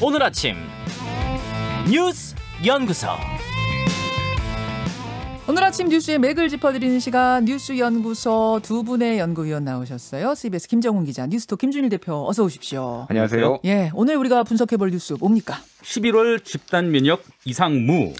오늘 아침 뉴스 연구소 오늘 아침 뉴스의 맥을 짚어드리는 시간 뉴스 연구소 두 분의 연구위원 나오셨어요. CBS 김정훈 기자, 뉴스토 김준일 대표 어서 오십시오. 안녕하세요. 예, 오늘 우리가 분석해볼 뉴스 뭡니까? 11월 집단 면역 이상무.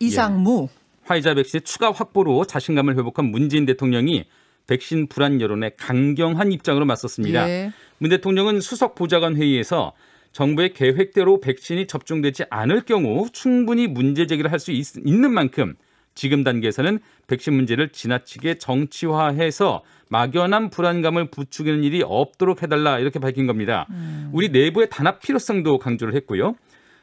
이상무. 예, 화이자 백신 추가 확보로 자신감을 회복한 문재인 대통령이 백신 불안 여론에 강경한 입장으로 맞섰습니다. 예. 문 대통령은 수석 보좌관 회의에서 정부의 계획대로 백신이 접종되지 않을 경우 충분히 문제 제기를 할 수 있는 만큼 지금 단계에서는 백신 문제를 지나치게 정치화해서 막연한 불안감을 부추기는 일이 없도록 해달라 이렇게 밝힌 겁니다. 음. 우리 내부의 단합 필요성도 강조를 했고요.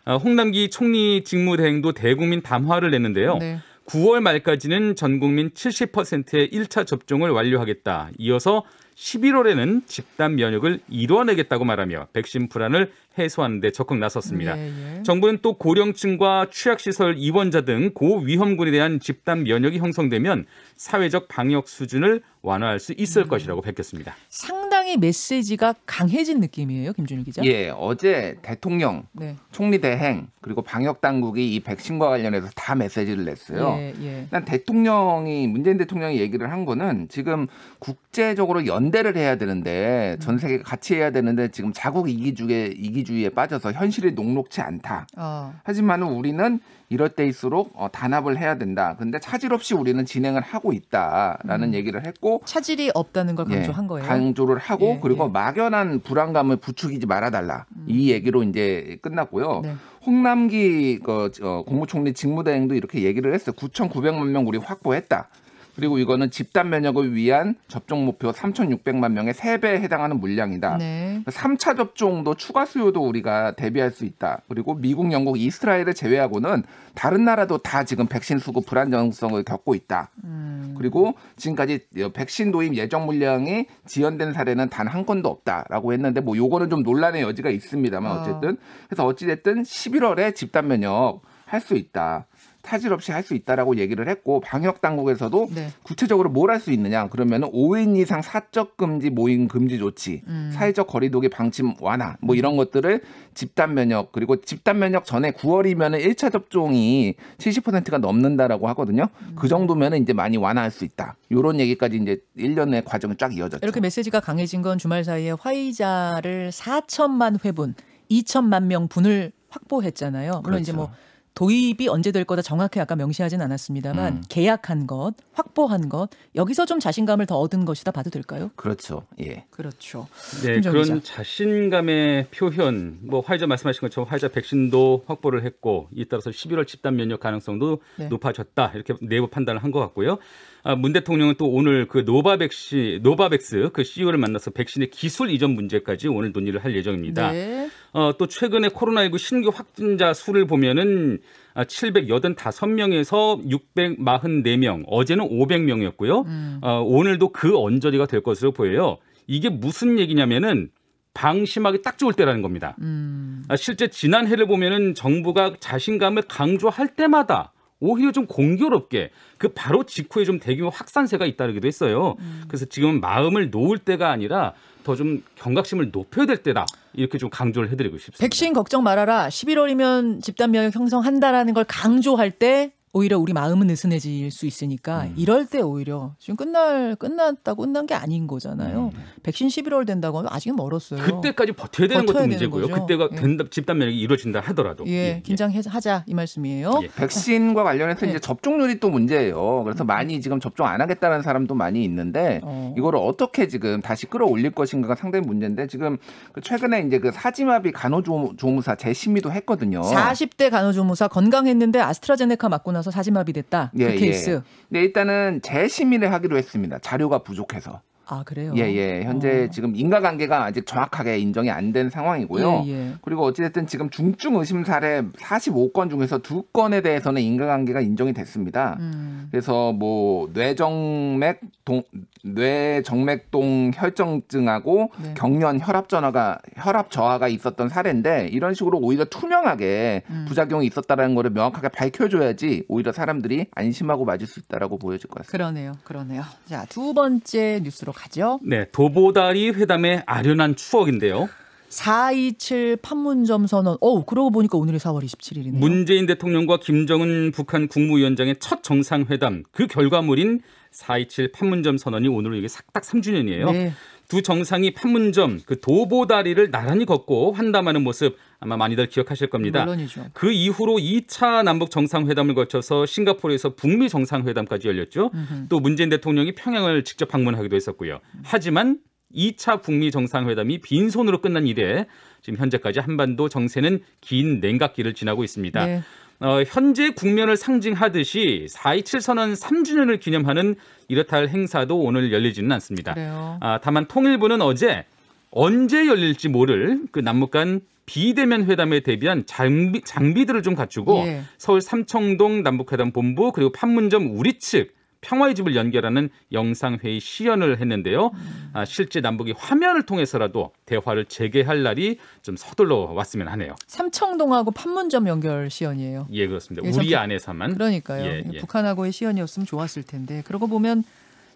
아, 홍남기 총리 직무대행도 대국민 담화를 냈는데요. 네. 9월 말까지는 전 국민 70%의 1차 접종을 완료하겠다. 이어서 11월에는 집단 면역을 이뤄내겠다고 말하며 백신 불안을 해소하는 데 적극 나섰습니다. 예, 예. 정부는 또 고령층과 취약시설 입원자 등 고위험군에 대한 집단 면역이 형성되면 사회적 방역 수준을 완화할 수 있을 음. 것이라고 밝혔습니다. 상당히 메시지가 강해진 느낌이에요, 김준일 기자. 예, 어제 대통령, 네. 총리 대행 그리고 방역 당국이 이 백신과 관련해서 다 메시지를 냈어요. 예, 난 예. 대통령이 문재인 대통령이 얘기를 한 거는 지금 국제적으로 연 연대를 해야 되는데 전 음. 세계가 같이 해야 되는데 지금 자국 이기주의에 이기주의에 빠져서 현실이 녹록치 않다. 어. 하지만 우리는 이럴 때일수록 어, 단합을 해야 된다. 근데 차질 없이 우리는 진행을 하고 있다라는 음. 얘기를 했고 차질이 없다는 걸 예, 강조한 예, 거예요. 강조를 하고 예, 그리고 예. 막연한 불안감을 부추기지 말아달라 음. 이 얘기로 이제 끝났고요. 네. 홍남기 그, 어, 국무총리 직무대행도 이렇게 얘기를 했어요. 9,900만 명 우리 확보했다. 그리고 이거는 집단 면역을 위한 접종 목표 3,600만 명의 3배에 해당하는 물량이다. 네. 3차 접종도 추가 수요도 우리가 대비할 수 있다. 그리고 미국, 영국, 이스라엘을 제외하고는 다른 나라도 다 지금 백신 수급 불안정성을 겪고 있다. 음. 그리고 지금까지 백신 도입 예정 물량이 지연된 사례는 단 한 건도 없다라고 했는데 뭐 요거는 좀 논란의 여지가 있습니다만 어. 어쨌든 그래서 어찌됐든 11월에 집단 면역 할 수 있다. 타질 없이 할 수 있다라고 얘기를 했고 방역 당국에서도 네. 구체적으로 뭘 할 수 있느냐 그러면은 5인 이상 사적 금지 모임 금지 조치, 음. 사회적 거리두기 방침 완화 뭐 음. 이런 것들을 집단 면역 그리고 집단 면역 전에 9월이면은 1차 접종이 70%가 넘는다라고 하거든요. 음. 그 정도면은 이제 많이 완화할 수 있다. 요런 얘기까지 이제 1년의 과정이 쫙 이어졌죠. 이렇게 메시지가 강해진 건 주말 사이에 화이자를 4천만 회분, 2천만 명 분을 확보했잖아요. 물론 그렇죠. 이제 뭐 그렇죠. 도입이 언제 될 거다 정확히 아까 명시하진 않았습니다만 음. 계약한 것, 확보한 것 여기서 좀 자신감을 더 얻은 것이다 봐도 될까요? 그렇죠. 예. 그렇죠. 네, 그런 자신감의 표현 뭐 화이자 말씀하신 것처럼 화이자 백신도 확보를 했고 이에 따라서 11월 집단 면역 가능성도 네. 높아졌다. 이렇게 내부 판단을 한 것 같고요. 아, 문 대통령은 또 오늘 그 노바백시 노바백스 그 CEO를 만나서 백신의 기술 이전 문제까지 오늘 논의를 할 예정입니다. 네. 어, 또 최근에 코로나19 신규 확진자 수를 보면은 785명에서 아, 644명, 어제는 500명이었고요. 음. 어, 오늘도 그 언저리가 될 것으로 보여요. 이게 무슨 얘기냐면은 방심하기 딱 좋을 때라는 겁니다. 음. 아, 실제 지난해를 보면은 정부가 자신감을 강조할 때마다 오히려 좀 공교롭게 그 바로 직후에 좀 대규모 확산세가 잇따르기도 했어요. 음. 그래서 지금 은 마음을 놓을 때가 아니라 더 좀 경각심을 높여야 될 때다 이렇게 좀 강조를 해드리고 싶습니다. 백신 걱정 말아라. 11월이면 집단 면역 형성한다라는 걸 강조할 때 오히려 우리 마음은 느슨해질 수 있으니까 음. 이럴 때 오히려 지금 끝날 끝났다 고 끝난 게 아닌 거잖아요. 음. 백신 11월 된다고 하면 아직 은 멀었어요. 그때까지 버텨야 되는 버텨야 것도 문제고요. 되는 그때가 예. 된다, 집단 면역이 이루어진다 하더라도 예, 예. 예. 긴장하자 이 말씀이에요. 예. 백신과 관련해서 네. 이제 접종률이 또 문제예요. 그래서 음. 많이 지금 접종 안 하겠다는 사람도 많이 있는데 어. 이거를 어떻게 지금 다시 끌어올릴 것인가가 상당히 문제인데 지금 그 최근에 이제 그 사지마비 간호조무사 재심의도 했거든요. 40대 간호조무사 건강했는데 아스트라제네카 맞고 나서 나서 사진마비 됐다. 그 예, 그 케이스. 예. 네, 일단은 재심의를 하기로 했습니다. 자료가 부족해서. 아 그래요? 예예 예. 현재 어. 지금 인과관계가 아직 정확하게 인정이 안 된 상황이고요. 예, 예. 그리고 어찌됐든 지금 중증 의심 사례 45건 중에서 두 건에 대해서는 인과관계가 인정이 됐습니다. 음. 그래서 뭐 뇌정맥 동 뇌정맥동 혈정증하고 네. 경련 혈압 전화가 혈압 저하가 있었던 사례인데 이런 식으로 오히려 투명하게 음. 부작용이 있었다라는 거를 명확하게 밝혀줘야지 오히려 사람들이 안심하고 맞을 수 있다라고 보여질 것 같습니다. 그러네요, 그러네요. 자두 번째 뉴스로. 가 시죠 네, 도보다리 회담의 아련한 추억인데요. 427 판문점 선언. 어우, 그러고 보니까 오늘이 4월 27일이네요. 문재인 대통령과 김정은 북한 국무위원장의 첫 정상회담 그 결과물인 427 판문점 선언이 오늘 이게 싹딱 3주년이에요. 네. 두 정상이 판문점 그 도보다리를 나란히 걷고 환담하는 모습 아마 많이들 기억하실 겁니다. 물론이죠. 그 이후로 2차 남북 정상회담을 거쳐서 싱가포르에서 북미 정상회담까지 열렸죠. 음흠. 또 문재인 대통령이 평양을 직접 방문하기도 했었고요. 하지만 2차 북미 정상회담이 빈손으로 끝난 이래 지금 현재까지 한반도 정세는 긴 냉각기를 지나고 있습니다. 네. 어, 현재 국면을 상징하듯이 4.27 선언 3주년을 기념하는 이렇다 할 행사도 오늘 열리지는 않습니다. 아, 다만 통일부는 어제 언제 열릴지 모를 그 남북 간 비대면 회담에 대비한 장비, 장비들을 좀 갖추고 예. 서울 삼청동 남북회담 본부 그리고 판문점 우리 측 평화의 집을 연결하는 영상회의 시연을 했는데요. 아, 실제 남북이 화면을 통해서라도 대화를 재개할 날이 좀 서둘러 왔으면 하네요. 삼청동하고 판문점 연결 시연이에요. 예, 그렇습니다. 예, 우리 삼... 안에서만. 그러니까요. 예, 예. 북한하고의 시연이었으면 좋았을 텐데. 그러고 보면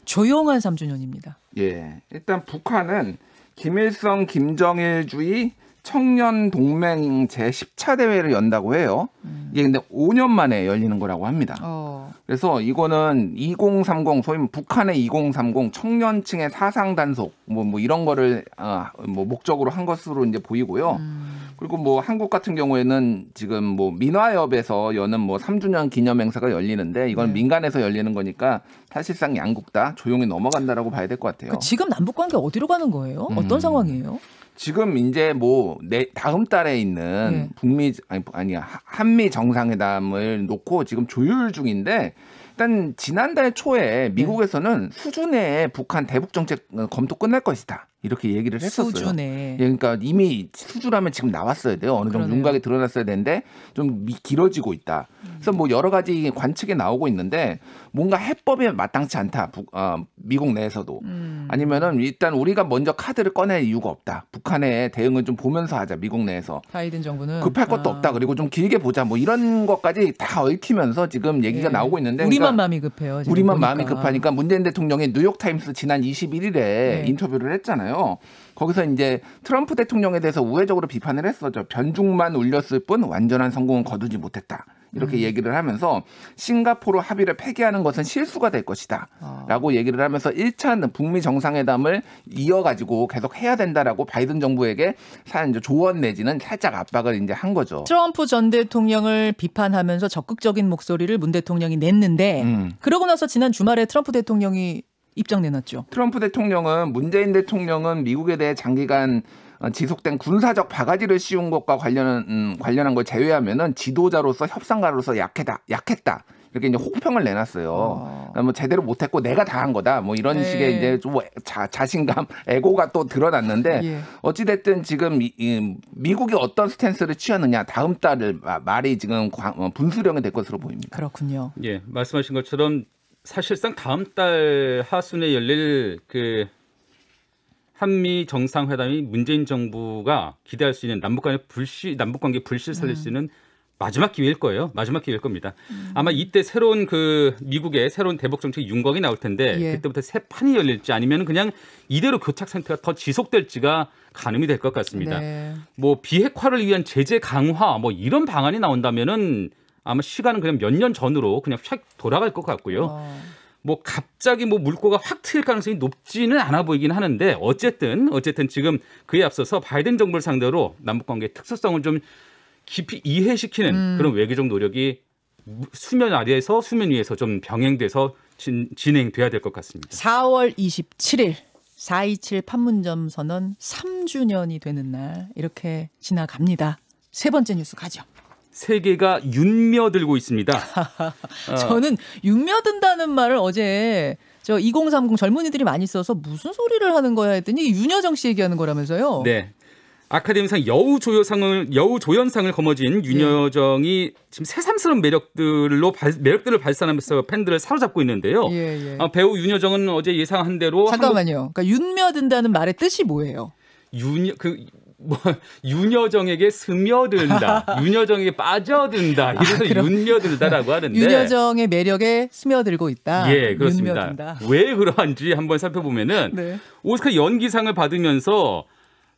조용한 3주년입니다. 예. 일단 북한은 김일성 김정일주의 청년 동맹 제 10차 대회를 연다고 해요. 음. 이게 근데 5년 만에 열리는 거라고 합니다. 어. 그래서 이거는 2030 소위 뭐 북한의 2030 청년층의 사상 단속 뭐, 뭐 이런 거를 아, 뭐 목적으로 한 것으로 이제 보이고요. 음. 그리고 뭐 한국 같은 경우에는 지금 뭐 민화협에서 여는 뭐 3주년 기념 행사가 열리는데 이건 네. 민간에서 열리는 거니까 사실상 양국 다 조용히 넘어간다라고 봐야 될 것 같아요. 그 지금 남북 관계 어디로 가는 거예요? 음. 어떤 상황이에요? 지금 이제 뭐 내, 다음 달에 있는 음. 북미 아니 아니야 한미 정상회담을 놓고 지금 조율 중인데 일단 지난달 초에 미국에서는 수준의 북한 대북 정책 어, 검토 끝날 것이다. 이렇게 얘기를 했었어요. 수주네. 예, 그러니까 이미 수주라면 지금 나왔어야 돼요. 어느 정도 윤곽이 드러났어야 되는데 좀 길어지고 있다. 그래서 뭐 여러 가지 관측이 나오고 있는데 뭔가 해법이 마땅치 않다. 북, 어, 미국 내에서도 음. 아니면은 일단 우리가 먼저 카드를 꺼낼 이유가 없다. 북한의 대응을좀 보면서 하자. 미국 내에서 바이든 정부는 급할 것도 아. 없다. 그리고 좀 길게 보자. 뭐 이런 것까지 다 얽히면서 지금 얘기가 예. 나오고 있는데 우리만 그러니까 마음이 급해요. 우리만 보니까. 마음이 급하니까 문재인 대통령이 뉴욕 타임스 지난 21일에 예. 인터뷰를 했잖아요. 했는데요. 거기서 이제 트럼프 대통령에 대해서 우회적으로 비판을 했었죠. 변중만 울렸을 뿐 완전한 성공은 거두지 못했다. 이렇게 음. 얘기를 하면서 싱가포르 합의를 폐기하는 것은 실수가 될 것이다. 아. 라고 얘기를 하면서 1차 북미 정상회담을 이어가지고 계속 해야 된다라고 바이든 정부에게 사실 조언 내지는 살짝 압박을 이제 한 거죠. 트럼프 전 대통령을 비판하면서 적극적인 목소리를 문 대통령이 냈는데 음. 그러고 나서 지난 주말에 트럼프 대통령이 입장 내놨죠. 트럼프 대통령은 문재인 대통령은 미국에 대해 장기간 어, 지속된 군사적 바가지를 씌운 것과 관련 음, 관련한 걸 제외하면은 지도자로서 협상가로서 약했다 약했다 이렇게 이제 혹평을 내놨어요. 어. 뭐 제대로 못했고 내가 다 한 거다. 뭐 이런 네. 식의 이제 좀 자, 자신감, 에고가 또 드러났는데 예. 어찌 됐든 지금 이, 이, 미국이 어떤 스탠스를 취하느냐 다음 달을 말이 지금 어, 분수령이 될 것으로 보입니다. 그렇군요. 예, 말씀하신 것처럼 사실상 다음 달 하순에 열릴 그 한미 정상회담이 문재인 정부가 기대할 수 있는 남북 간의 불씨 남북 관계 불씨 살릴 음. 수 있는 마지막 기회일 거예요. 마지막 기회일 겁니다. 아마 이때 새로운 그 미국의 새로운 대북 정책 윤곽이 나올 텐데 예. 그때부터 새 판이 열릴지 아니면 그냥 이대로 교착 상태가 더 지속될지가 가늠이 될 것 같습니다. 네. 뭐 비핵화를 위한 제재 강화 뭐 이런 방안이 나온다면은 아마 시간은 그냥 몇 년 전으로 그냥 휙 돌아갈 것 같고요. 어. 뭐 갑자기 뭐 물꼬가 확 트일 가능성이 높지는 않아 보이긴 하는데 어쨌든 어쨌든 지금 그에 앞서서 바이든 정부를 상대로 남북 관계 특수성을 좀 깊이 이해시키는 음. 그런 외교적 노력이 수면 아래에서 수면 위에서 좀 병행돼서 진, 진, 행돼야 될 것 같습니다. 4월 27일 427 판문점 선언 3주년이 되는 날 이렇게 지나갑니다. 세 번째 뉴스 가죠. 세계가 윤며들고 있습니다. 저는 윤며든다는 말을 어제 저 2030 젊은이들이 많이 써서 무슨 소리를 하는 거야 했더니 윤여정 씨 얘기하는 거라면서요. 네. 아카데미상 여우조연상을 여우조연상을 거머쥔 네. 윤여정이 예. 지금 새삼스러운 매력들로 발, 매력들을 발산하면서 팬들을 사로잡고 있는데요. 예, 예. 아, 배우 윤여정은 어제 예상한 대로 잠깐만요. 한국... 그러니까 윤며든다는 말의 뜻이 뭐예요? 윤그 뭐 윤여정에게 스며든다, 윤여정에게 빠져든다, 아, 이래서 아, 윤여든다라고 하는데 윤여정의 매력에 스며들고 있다. 예, 그렇습니다. 윤며든다. 왜 그러한지 한번 살펴보면은 네. 오스카 연기상을 받으면서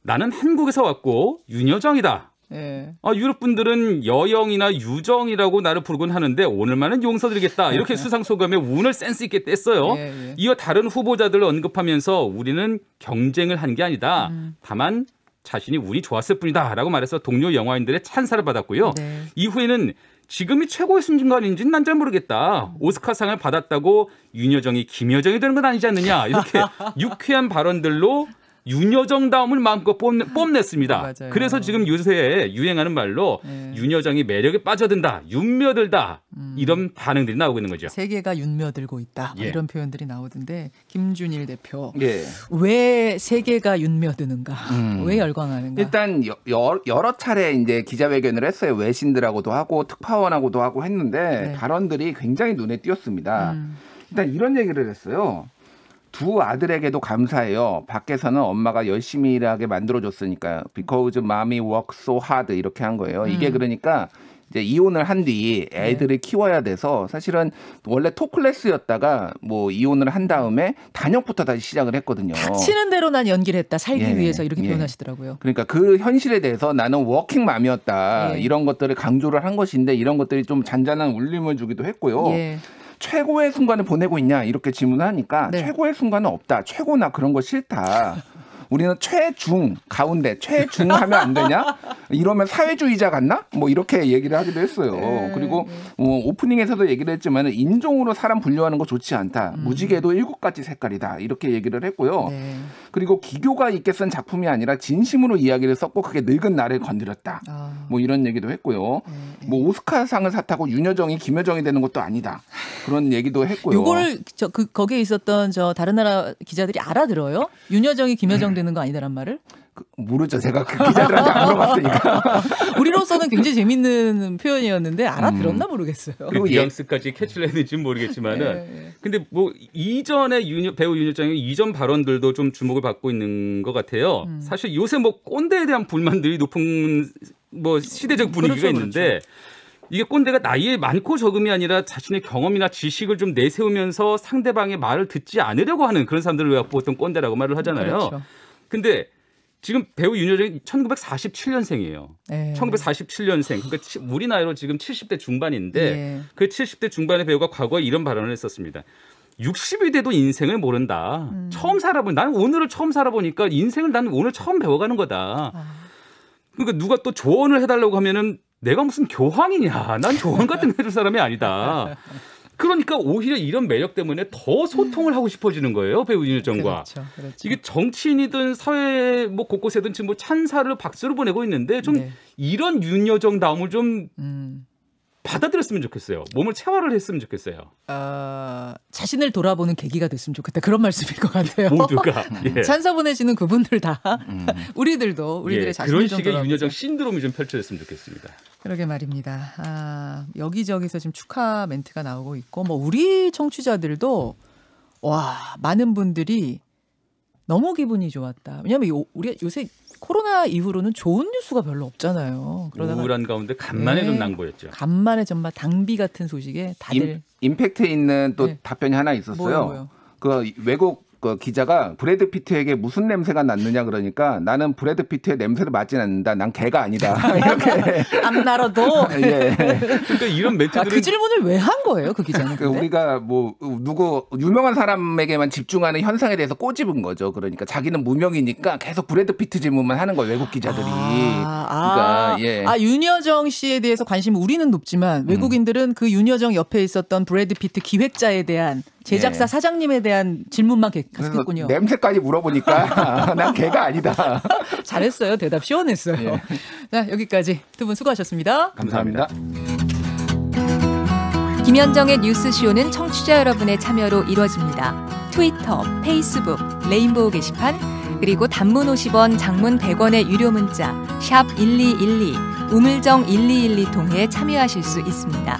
나는 한국에서 왔고 윤여정이다. 네. 아, 유럽 분들은 여영이나 유정이라고 나를 부르곤 하는데 오늘만은 용서드리겠다. 이렇게 수상 소감에 운을 센스 있게 뗐어요. 예, 예. 이어 다른 후보자들을 언급하면서 우리는 경쟁을 한 게 아니다. 음. 다만 자신이 운이 좋았을 뿐이다라고 말해서 동료 영화인들의 찬사를 받았고요. 네. 이후에는 지금이 최고의 순간인지는 진난잘 모르겠다. 오스카상을 받았다고 윤여정이 김여정이 되는 건 아니지 않느냐. 이렇게 유쾌한 발언들로 윤여정다움을 마음껏 뽐내, 냈습니다 네, 그래서 지금 요새 유행하는 말로 네. 윤여정이 매력에 빠져든다, 윤며들다 음. 이런 반응들이 나오고 있는 거죠. 세계가 윤며들고 있다 예. 이런 표현들이 나오던데 김준일 대표 예. 왜 세계가 윤며드는가, 음. 왜 열광하는가? 일단 여, 여러 차례 이제 기자회견을 했어요. 외신들하고도 하고 특파원하고도 하고 했는데 네. 발언들이 굉장히 눈에 띄었습니다. 음. 일단 이런 얘기를 했어요. 두 아들에게도 감사해요. 밖에서는 엄마가 열심히 일하게 만들어줬으니까 because mommy works so hard 이렇게 한 거예요. 음. 이게 그러니까 이제 이혼을 한뒤 네. 애들을 네. 키워야 돼서 사실은 원래 토클래스였다가 뭐 이혼을 한 다음에 단역부터 다시 시작을 했거든요. 치는 대로 난 연기를 했다. 살기 예, 예. 위해서 이렇게 예. 표현하시더라고요. 그러니까 그 현실에 대해서 나는 워킹맘이었다. 예. 이런 것들을 강조를 한 것인데 이런 것들이 좀 잔잔한 울림을 주기도 했고요. 예. 최고의 순간을 보내고 있냐 이렇게 질문하니까 을 네. 최고의 순간은 없다. 최고나 그런 거 싫다. 우리는 최중 가운데 최중 하면 안 되냐? 이러면 사회주의자 같나? 뭐 이렇게 얘기를 하기도 했어요. 네. 그리고 뭐 오프닝에서도 얘기를 했지만 인종으로 사람 분류하는 거 좋지 않다. 음. 무지개도 일곱 가지 색깔이다. 이렇게 얘기를 했고요. 네. 그리고 기교가 있게 쓴 작품이 아니라 진심으로 이야기를 썼고 그게 늙은 나를 건드렸다. 아. 뭐 이런 얘기도 했고요. 네, 네. 뭐 오스카상을 샀다고 윤여정이 김여정이 되는 것도 아니다. 그런 얘기도 했고요. 이걸 저 그 거기에 있었던 저 다른 나라 기자들이 알아들어요? 윤여정이 김여정 음. 되는 거 아니다란 말을? 그, 모르죠. 제가 그 기자들한테 안 물어봤으니까. 우리로서는 굉장히 재밌는 표현이었는데 알아들었나 음. 모르겠어요. 그 뉘앙스까지 캐치를 했는지는 모르겠지만은. 네. 근데 뭐 이전에 윤, 배우 윤여정의 이전 발언들도 좀 주목을 받고 있는 것 같아요. 음. 사실 요새 뭐 꼰대에 대한 불만들이 높은 뭐 시대적 분위기가 그렇죠, 그렇죠. 있는데 그렇죠. 이게 꼰대가 나이에 많고 적음이 아니라 자신의 경험이나 지식을 좀 내세우면서 상대방의 말을 듣지 않으려고 하는 그런 사람들을 보통 꼰대라고 말을 하잖아요. 그렇죠. 근데 지금 배우 윤여정이 1947년생이에요. 네. 1947년생. 그러니까 우리 나이로 지금 70대 중반인데 네. 그 70대 중반의 배우가 과거에 이런 발언을 했었습니다. 60이 돼도 인생을 모른다. 음. 처음 살아보니 나는 오늘을 처음 살아보니까 인생을 나는 오늘 처음 배워가는 거다. 아. 그러니까 누가 또 조언을 해달라고 하면은 내가 무슨 교황이냐? 난 조언 같은 거 해줄 사람이 아니다. 그러니까 오히려 이런 매력 때문에 더 소통을 음. 하고 싶어지는 거예요 배우 윤여정과 그렇죠, 그렇죠. 이게 정치인이든 사회 뭐 곳곳에든 지금 뭐 찬사를 박수를 보내고 있는데 좀 네. 이런 윤여정 다음을 좀 음. 받아들였으면 좋겠어요. 몸을 체화를 했으면 좋겠어요. 어, 자신을 돌아보는 계기가 됐으면 좋겠다. 그런 말씀일 것 같아요. 모두가 예. 음, 찬사 보내시는 그분들 다 음. 우리들도 우리들의 예, 자신을 그런 식의 돌아보자. 윤여정 신드롬이 좀 펼쳐졌으면 좋겠습니다. 그러게 말입니다. 아, 여기저기서 지금 축하 멘트가 나오고 있고 뭐 우리 청취자들도 와 많은 분들이 너무 기분이 좋았다. 왜냐하면 요, 우리 요새 코로나 이후로는 좋은 뉴스가 별로 없잖아요. 그러다가 우울한 가운데 간만에 네. 좀 예, 낭보였죠. 간만에 정말 당비 같은 소식에 다들 임, 팩트 있는 또 네. 답변이 하나 있었어요. 뭐요, 뭐요. 그 외국 그 기자가 브래드 피트에게 무슨 냄새가 났느냐 그러니까 나는 브래드 피트의 냄새를 맡진 않는다. 난 개가 아니다. 이렇게 암나라도. 예. 그러니까 이런 멘트들. 아, 그 질문을 왜 한 거예요, 그 기자는? 그러 그러니까 우리가 뭐 누구 유명한 사람에게만 집중하는 현상에 대해서 꼬집은 거죠. 그러니까 자기는 무명이니까 계속 브래드 피트 질문만 하는 거예요, 외국 기자들이. 아, 아. 그러니까 예. 아 윤여정 씨에 대해서 관심 우리는 높지만 외국인들은 음. 그 윤여정 옆에 있었던 브래드 피트 기획자에 대한 제작사 예. 사장님에 대한 질문만 계속했군요. 냄새까지 물어보니까 난 개가 아니다. 잘했어요. 대답 시원했어요. 예. 자 여기까지 두 분 수고하셨습니다 감사합니다. 김현정의 뉴스쇼는 청취자 여러분의 참여로 이루어집니다. 트위터, 페이스북, 레인보우 게시판 그리고 단문 50원, 장문 100원의 유료 문자 샵 #1212 우물정 1212 통해 참여하실 수 있습니다.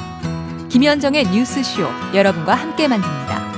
김현정의 뉴스쇼 여러분과 함께 만듭니다.